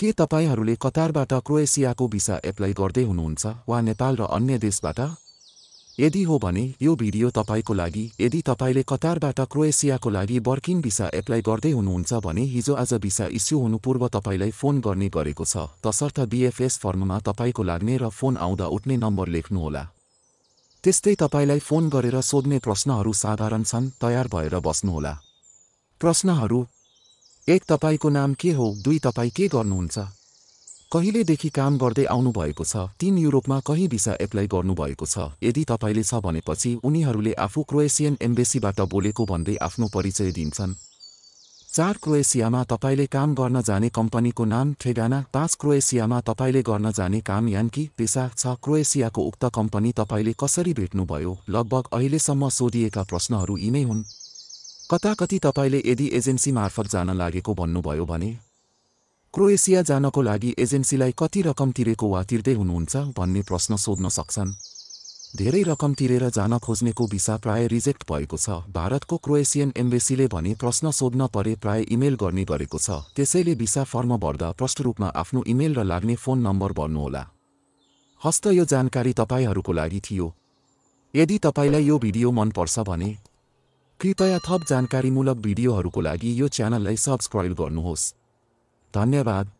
के तपाईँहरूले कतारबाट क्रोएसियाको visa apply गर्दै हुनुहुन्छ वा नेपाल र अन्य देशबाट यदि हो भने यो भिडियो तपाईँको लागि यदि तपाईँले कतारबाट क्रोएसियाको लागि वर्किङ भिसा एप्लाई गर्दै हुनुहुन्छ भने हिजो आज भिसा इस्यु हुनु पूर्व तपाईँलाई फोन गर्ने गरेको छ तसर्थ बिएफएस फर्ममा तपाईँको लाग्ने र फोन आउँदा उठ्ने नम्बर लेख्नुहोला त्यस्तै तपाईँलाई फोन गरेर सोध्ने प्रश्नहरू साधारण छन् तयार भएर बस्नुहोला प्रश्नहरू एक तपाईँको नाम के हो दुई तपाईँ के गर्नुहुन्छ कहिलेदेखि काम गर्दै आउनुभएको छ तीन युरोपमा कहीँ भिसा एप्लाई गर्नुभएको छ यदि तपाईँले छ भनेपछि उनीहरूले आफू क्रोएसियन एम्बेसीबाट बोलेको भन्दै आफ्नो परिचय दिन्छन् चार क्रोएसियामा तपाईँले काम गर्न जाने कम्पनीको नाम ठेगाना पाँच क्रोएसियामा तपाईँले गर्न जाने काम यान्की पेसा छ क्रोएसियाको उक्त कम्पनी तपाईँले कसरी भेट्नुभयो लगभग अहिलेसम्म सोधिएका प्रश्नहरू यिनै हुन् कताकति तपाईँले यदि एजेन्सी मार्फत जान लागेको भन्नुभयो भने क्रोएसिया जानको लागि एजेन्सीलाई कति रकम तिरेको वा तिर्दै हुनुहुन्छ भन्ने प्रश्न सोध्न सक्छन् धेरै रकम तिरेर जान खोज्नेको भिसा प्राय रिजेक्ट भएको छ भारतको क्रोएसियन एम्बेसीले भने प्रश्न सोध्न परे प्राय इमेल गर्ने गरेको छ त्यसैले भिसा फर्म भर्दा प्रष्ट रूपमा आफ्नो इमेल र लाग्ने फोन नम्बर भर्नुहोला हस्त यो जानकारी तपाईँहरूको लागि थियो यदि तपाईँलाई यो भिडियो मनपर्छ भने कृपया थप जानकारीमूलक भिडियोहरूको लागि यो च्यानललाई सब्सक्राइब गर्नुहोस् धन्यवाद